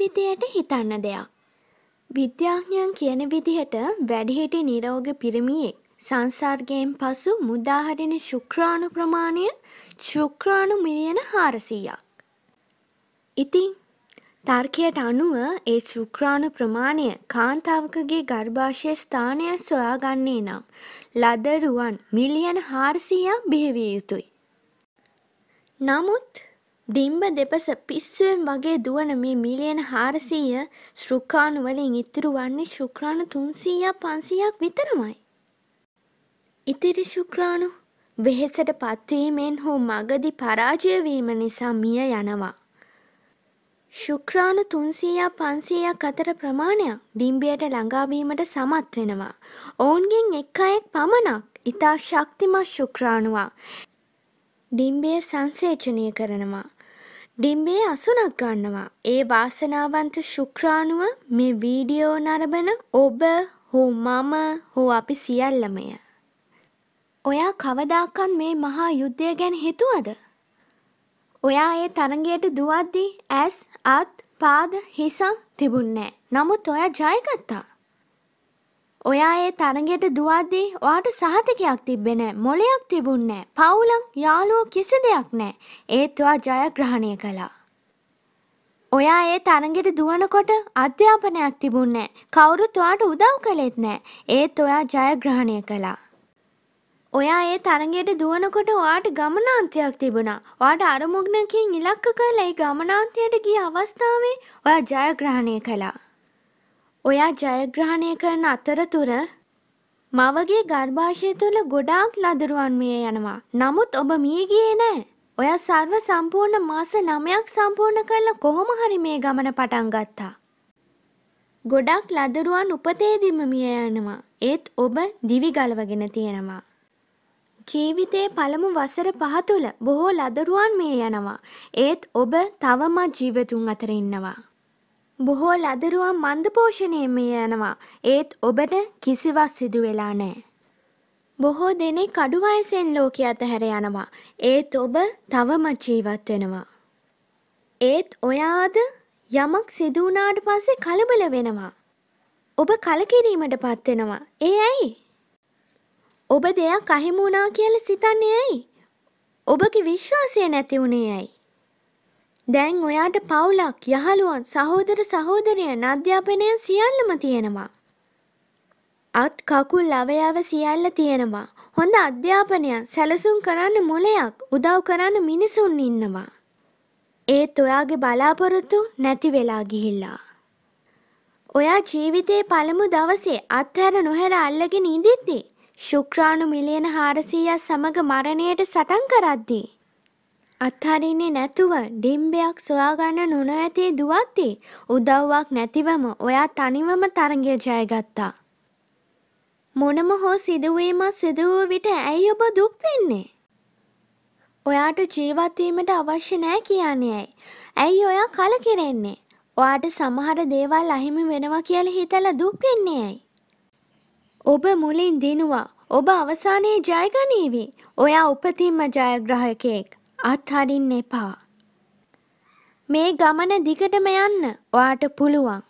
විදියට හිතන්න දෙයක්. විද්‍යාඥයන් කියන විදිහට වැඩිහිටි නිරෝග පිරිමියෙක් සංසර්ගයෙන් පසු මුදාහරින ශුක්‍රාණු ප්‍රමාණය ශුක්‍රාණු මිලියන හාරසීයක්. ඉතින් තර්කයට අනුව ඒ ශුක්‍රාණු ප්‍රමාණය කාන්තාවකගේ ගර්භාෂය ස්ථානය සොයාගන්නේ නම් ලදරුවන් මිලියන හාරසීයක් බිහිවිය යුතුයි. නමුත් දිම්බ දෙපස පිස්සුවෙන් වගේ දුවන මේ මිලියන හාරසීය ශෘකාණු වලින් ඉතුරු වන්නේ ශුක්‍රාණු තුන්සීයක් පන්සීයක් විතරමයි. ඉතිරි ශුක්‍රාණු වෙහෙසට පත්වීමෙන් හෝ මගදි පරාජයවීම නිසා මිය යනවා. ශුක්‍රාණු තුන්සීයා පන්සීයක් අතර ප්‍රමාණයක් ඩිම්බියට ළඟාවීමට සමත් වෙනවා. ඔවුන්ගෙන් එක් අයෙක් පමණක් ඉතා ශක්තිමත් ශුක්‍රාණුවා ඩිම්බිය සංසේචනය කරනවා. ඩිම්බේ අසුනක් ගන්නවා. ඒ වාසනාවන්ත ශුක්‍රාණුව මේ වීඩියෝ නරඹන ඔබ හෝ මම හෝ අපි සියල්ලමය. ඔයා කවදාකන් මේ මහා යුද්ධය ගැන හිතුවද? ඔයා ඒ තරගයට දුවද්දී ඇස් අත් පාද හිසක් තිබුන්නේ නමුත් ඔයා ජයගත්තා. ඔයා ඒ තරගෙට දුවද්දී ඔයාට සහතකයක් තිබෙනෑ මොලයක් තිබුන්නෑ පවුලක් යාලුවෝ කිසි දෙයක් නෑ ඒත් ඔයා ජයග්‍රහණය කළා. ඔයා ඒ තරගෙට දුවනකොට අධ්‍යාපනයක් තිබුන්නෑ කවුරුත් ඔයාට උදව් කළෙත් නෑ ඒත් ඔයා ජයග්‍රහණය කළා. ඔයා ඒ තරගෙට දුවනකොට ඔයාට ගමනාන්තයක් තිබුණා ඔයාට අරමුග්නකින් ඉලක්ක කළ ඒ ගමනාන්තයට ගිය අවස්ථාවේ ඔයා ජයග්‍රහණය කළා. ඔයා ජයග්‍රහණය කරන අතරතුර මවගේ ගර්භාෂය තුළ ගොඩාක් ලදරුවන් මිය යනවා. නමුත් ඔබ මිය ගියේ නෑ. ඔයා සර්ව සම්පූර්ණ මාස 9ක් සම්පූර්ණ කරලා කොහොම හරි මේ ගමන පටන් ගත්තා. ගොඩක් ලදරුවන් උපතේදීම මිය යනවා. ඒත් ඔබ දිවි ගලවගෙන තියෙනවා. ජීවිතයේ පළමු වසර පහ තුළ බොහෝ ලදරුවන් මිය යනවා. ඒත් ඔබ තවමත් ජීවතුන් අතර ඉන්නවා. බොහෝ ලදරුවන් මන්දපෝෂණයම යනවා. ඒත් ඔබට කිසිවක් සිදු වෙලා නෑ. බොහෝ දෙනෙක් අඩු වයසෙන් ලෝකෙ අතහැර යනවා. ඒත් ඔබ තවම ජීවත් වෙනවා. ඒත් ඔයාද යමක් සිදු වුණාට පස්සේ කලබල වෙනවා. ඔබ කලකිරීමට පත් වෙනවා. ඒ ඇයි? ඔබ දෙයක් අහිමි වුණා කියලා සිතන්නේ ඇයි? ඔබගේ විශ්වාසය නැති වුණේ ඇයි? දැන් ඔයාට පවුලක් යහළුවන් සහෝදර සහෝදරයන් අධ්‍යාපනය සියල්ලම තියෙනවා. අත් කකුල් අවයාව සියල්ල තියෙනවා. හොඳ අධ්‍යාපනයක් සැලසුම් කරන්න මොලයක් උදව් කරන්න මිනිසුන් ඉන්නවා. ඒත් ඔයාගේ බලාපොරොත්තු නැති වෙලා ගිහිල්ලා. ඔයා ජීවිතයේ පළමු දවසේ අත්හැර නොහැර අල්ලගෙන ඉඳිද්දී ශුක්‍රාණු මිලියන 400ක් සමග මරණයට සටන් කරද්දී අත්හරින්නේ නැතුව ඩිම්බයක් සොයාගන්න නොනැති දුවත්තේ උදව්වක් නැතිවම ඔයා තනිවම තරගය ජයගත්තා. මොනම හෝ සිදුවීමක් සිදුවූ විට ඇයි ඔබ දුක් වෙන්නේ? ඔයාට ජීවත්වීමට අවශ්‍ය නෑ කියන්නේ ඇයි. ඇයි ඔයා කලකිරෙන්නේ? ඔයාට සමහර දේවල් අහිමි වෙනවා කියලා හිතලා දුක් වෙන්නේ ඇයි? ඔබ මුලින් දිනුවා. ඔබ අවසානයේ ජයගනීවි. ඔයා උපතින්ම ජයග්‍රහකයෙක්. අත්හරින්න එපා. මේ ගමන දිගටම යන්න ඔයාට පුළුවන්.